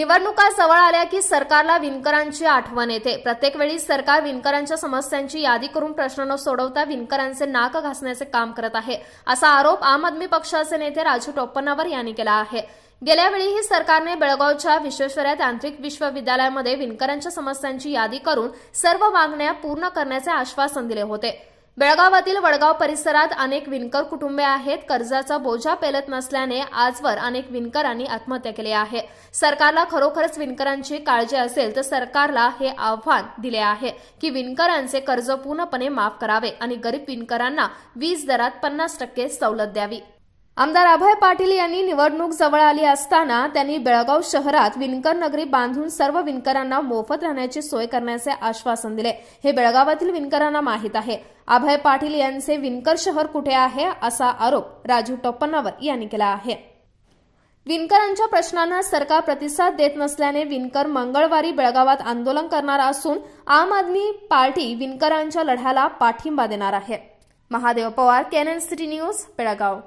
निवडणुका जवळ आल्या की सरकारला विणकरांची आठवण येते प्रत्येक वेळी सरकार विणकरांच्या समस्यांची यादी करून प्रश्न न सोडवता विणकरांचे नाक घासण्याचे काम करत आहे असा आरोप आम आदमी पक्षाचे नेते राजू टोपन्नावर यांनी केला आहे गेल्यावेळीही सरकारने बेळगावच्या विश्वेश्वर्या तांत्रिक विश्वविद्यालयामध्ये विणकरांच्या समस्यांची यादी करून सर्व मागण्या पूर्ण करण्याचे आश्वासन दिले होते बेळगावातील वडगाव परिसरात अनेक विणकर कुटुंबे आहेत कर्जाचा बोजा पेलत नसल्याने आजवर अनेक विणकरांनी आत्महत्या केली आहे सरकारला खरोखरच विणकरांची काळजी असेल तर सरकारला हे आव्हान दिले आहे की विणकरांचे कर्ज पूर्णपणे माफ करावे आणि गरीब विणकरांना वीज दरात पन्नास टक्के सवलत द्यावी आमदार अभय पाटील यांनी निवडणूक जवळ आली असताना त्यांनी बेळगाव शहरात विणकर नगरी बांधून सर्व विणकरांना मोफत राहण्याची सोय करण्याचे आश्वासन दिले हे बेळगावातील विणकरांना माहीत आहे अभय पाटील यांचे विणकर शहर कुठे आहे असा आरोप राजू टोपन्नावर यांनी केला आहे विणकरांच्या प्रश्नांना सरकार प्रतिसाद देत नसल्याने विणकर मंगळवारी बेळगावात आंदोलन करणार असून आम आदमी पार्टी विणकरांच्या लढ्याला पाठिंबा देणार आहे Mahadev Pawar canon city news Belgaum